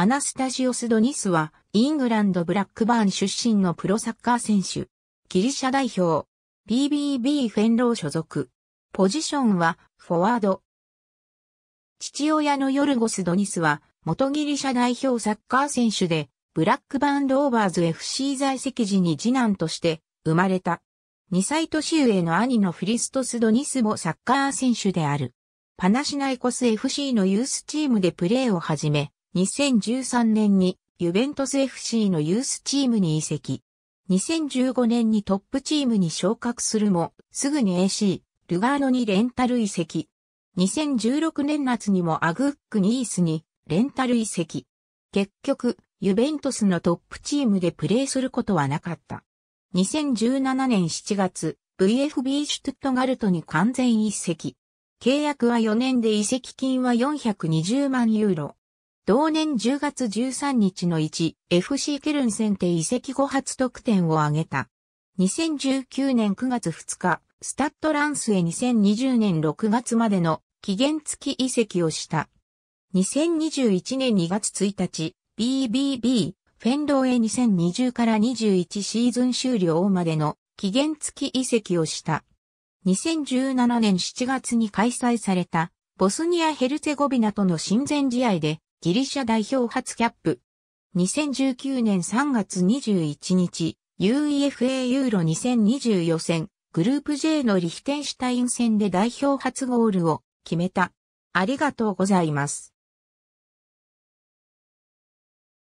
アナスタシオス・ドニスは、イングランド・ブラックバーン出身のプロサッカー選手。ギリシャ代表。BBB フェンロー所属。ポジションは、フォワード。父親のヨルゴス・ドニスは、元ギリシャ代表サッカー選手で、ブラックバーン・ローバーズ FC 在籍時に次男として生まれた。2歳年上の兄のフリストス・ドニスもサッカー選手である。パナシナイコス FC のユースチームでプレーを始め、2013年にユベントス FC のユースチームに移籍。2015年にトップチームに昇格するも、すぐに AC、ルガーノにレンタル移籍。2016年夏にもアグックニースにレンタル移籍。結局、ユベントスのトップチームでプレーすることはなかった。2017年7月、VFB シュトゥットガルトに完全移籍。契約は4年で移籍金は420万ユーロ。同年10月13日の 1FC ケルン戦で移籍後初得点を挙げた。2019年9月2日、スタッドランスへ2020年6月までの期限付き移籍をした。2021年2月1日、BBB、フェンローへ2020から21シーズン終了までの期限付き移籍をした。2017年7月に開催されたボスニア・ヘルツェゴビナとの親善試合でギリシャ代表初キャップ。2019年3月21日、UEFA ユーロ2020予選、グループ J のリヒテンシュタイン戦で代表初ゴールを決めた。ありがとうございます。